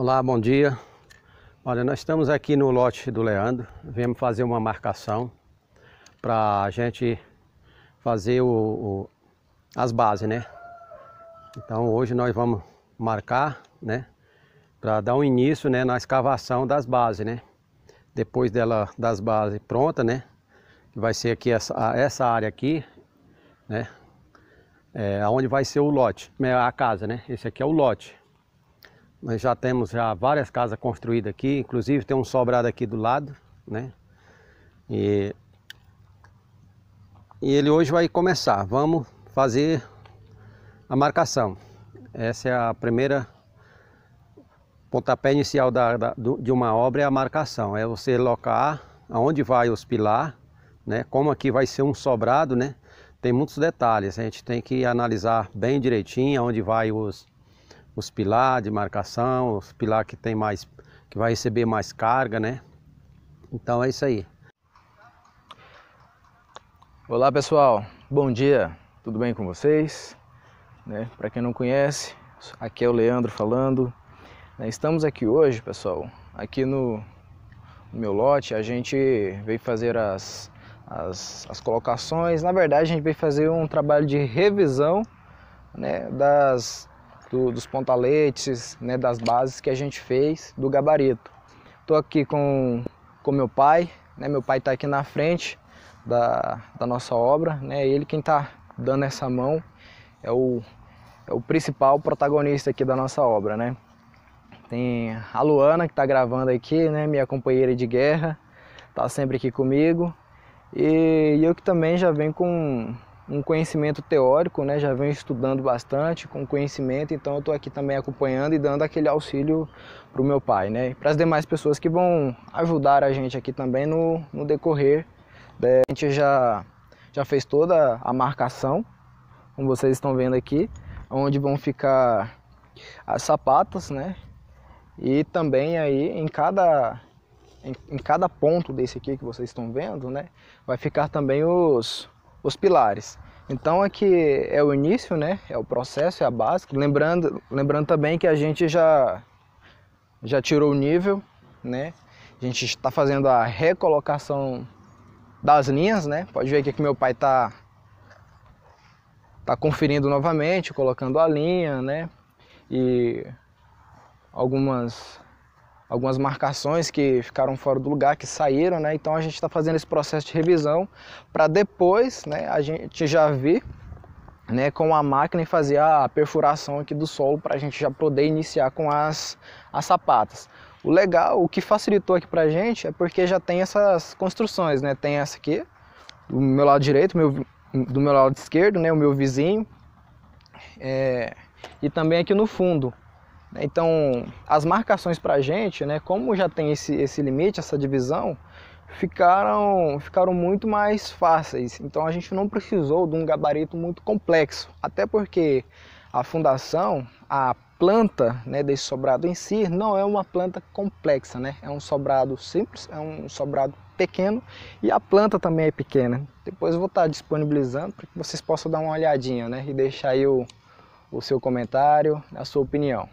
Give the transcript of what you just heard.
Olá, bom dia. Olha, nós estamos aqui no lote do Leandro, viemos fazer uma marcação para a gente fazer o, o, as bases, né? Então hoje nós vamos marcar, né? Para dar um início né, na escavação das bases, né? Depois dela, das bases pronta, né? Que vai ser aqui essa, essa área aqui, né? É, onde vai ser o lote, né, a casa, né? Esse aqui é o lote. Nós já temos já várias casas construídas aqui, inclusive tem um sobrado aqui do lado, né? E, e ele hoje vai começar. Vamos fazer a marcação. Essa é a primeira pontapé inicial da, da, de uma obra é a marcação. É você locar aonde vai os pilar, né? Como aqui vai ser um sobrado, né? Tem muitos detalhes. A gente tem que analisar bem direitinho aonde vai os os pilar de marcação, os pilar que tem mais que vai receber mais carga, né? Então é isso aí. Olá pessoal, bom dia, tudo bem com vocês? Né? Para quem não conhece, aqui é o Leandro falando. Né, estamos aqui hoje, pessoal, aqui no, meu lote. A gente veio fazer as, as, as colocações. Na verdade, a gente veio fazer um trabalho de revisão né, das, do, dos pontaletes, né, das bases que a gente fez do gabarito. Estou aqui com, com meu pai, né, meu pai está aqui na frente da, da nossa obra, né, ele quem está dando essa mão é o, é o principal protagonista aqui da nossa obra. Né. Tem a Luana que está gravando aqui, né, minha companheira de guerra, está sempre aqui comigo. E eu que também já venho com um conhecimento teórico, né? Já venho estudando bastante com conhecimento, então eu estou aqui também acompanhando e dando aquele auxílio para o meu pai, né? Para as demais pessoas que vão ajudar a gente aqui também no, no decorrer. Né? A gente já, já fez toda a marcação, como vocês estão vendo aqui, onde vão ficar as sapatas, né? E também aí em cada em, em cada ponto desse aqui que vocês estão vendo, né? Vai ficar também os os pilares. Então aqui é, é o início, né? É o processo, é a base. Lembrando, lembrando também que a gente já já tirou o nível, né? A gente está fazendo a recolocação das linhas, né? Pode ver aqui que meu pai está tá conferindo novamente, colocando a linha, né? E algumas algumas marcações que ficaram fora do lugar, que saíram, né? Então a gente está fazendo esse processo de revisão para depois, né, a gente já vir né, com a máquina e fazer a perfuração aqui do solo para a gente já poder iniciar com as, as sapatas. O legal, o que facilitou aqui para a gente é porque já tem essas construções, né? Tem essa aqui do meu lado direito, meu, do meu lado esquerdo, né? O meu vizinho. É, e também aqui no fundo, né? Então, as marcações para a gente, né, como já tem esse, esse limite, essa divisão, ficaram, ficaram muito mais fáceis. Então, a gente não precisou de um gabarito muito complexo, até porque a fundação, a planta né, desse sobrado em si, não é uma planta complexa, né? é um sobrado simples, é um sobrado pequeno e a planta também é pequena. Depois eu vou estar disponibilizando para que vocês possam dar uma olhadinha né, e deixar aí o, o seu comentário, a sua opinião.